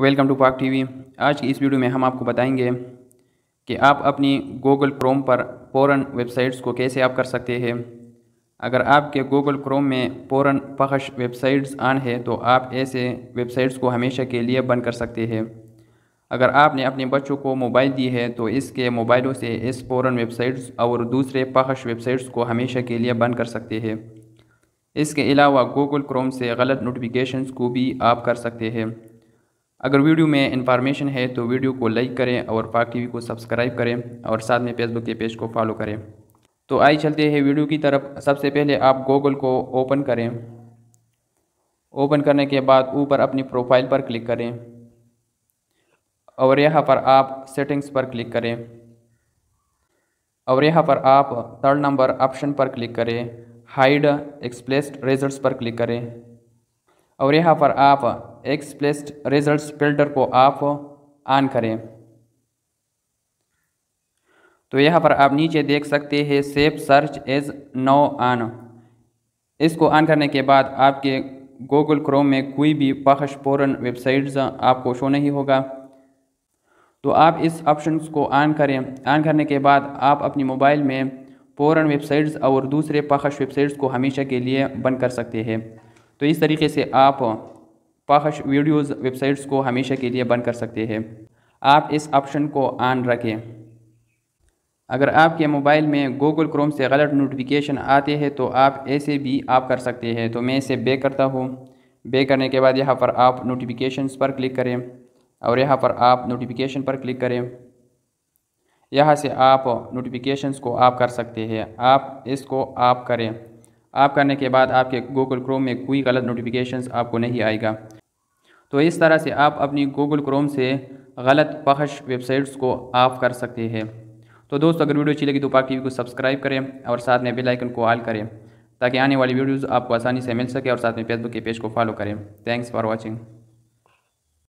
welcome to पाक TV आज की इस वीडियो में हम आपको बताएंगे कि आप अपनी गूगल क्रोम पर फ़ौरन वेबसाइट्स को कैसे आप कर सकते हैं अगर आपके गूगल क्रोम में फ़ौरन फहश वेबसाइट्स आन है तो आप ऐसे वेबसाइट्स को हमेशा के लिए बंद कर सकते हैं अगर आपने अपने बच्चों को मोबाइल दी है तो इसके मोबाइलों से इस फ़ौरन वेबसाइट्स और दूसरे फहश वेबसाइट्स को हमेशा के लिए बंद कर सकते हैं इसके अलावा गूगल क्रोम से गलत नोटिफिकेशंस को भी आप कर सकते हैं अगर वीडियो में इन्फॉर्मेशन है तो वीडियो को लाइक करें और पाक टीवी को सब्सक्राइब करें और साथ में फेसबुक के पेज को फॉलो करें तो आइए चलते हैं वीडियो की तरफ सबसे पहले आप गूगल को ओपन करें ओपन करने के बाद ऊपर अपनी प्रोफाइल पर क्लिक करें और यहाँ पर आप सेटिंग्स पर क्लिक करें और यहाँ पर आप थर्ड नंबर ऑप्शन पर क्लिक करें हाइड एक्सप्लेस्ड रिजल्ट्स पर क्लिक करें और यहाँ पर आप एक्सप्लेस रिजल्ट फिल्टर को आप ऑन करें तो यहाँ पर आप नीचे देख सकते हैं safe search as no on इसको ऑन करने के बाद आपके गूगल क्रोम में कोई भी पखश पोरन वेबसाइट्स आपको शो नहीं होगा तो आप इस ऑप्शन को ऑन करें ऑन करने के बाद आप अपनी मोबाइल में पोरन वेबसाइट्स और दूसरे पखश वेबसाइट्स को हमेशा के लिए बंद कर सकते हैं तो इस तरीके से आप पहश वीडियोस वेबसाइट्स को हमेशा के लिए बंद कर सकते हैं आप इस ऑप्शन को ऑन रखें अगर आपके मोबाइल में गूगल क्रोम से गलत नोटिफिकेशन आते हैं तो आप ऐसे भी आप कर सकते हैं तो मैं इसे बे करता हूँ बे करने के बाद यहाँ पर आप नोटिफिकेशन पर क्लिक करें और यहाँ पर आप नोटिफिकेशन पर क्लिक करें यहाँ से आप नोटिफिकेशंस को आप कर सकते हैं आप इसको आप करें आप करने के बाद आपके गूगल क्रोम में कोई गलत नोटिफिकेशंस आपको नहीं आएगा तो इस तरह से आप अपनी गूगल क्रोम से गलत पखश वेबसाइट्स को ऑफ कर सकते हैं तो दोस्तों अगर वीडियो अच्छी लगी तो पाक टी को सब्सक्राइब करें और साथ में बेलाइकन को ऑल करें ताकि आने वाली वीडियोज़ आपको आसानी से मिल सके और साथ में फेसबुक के पेज को फॉलो करें थैंक्स फॉर वॉचिंग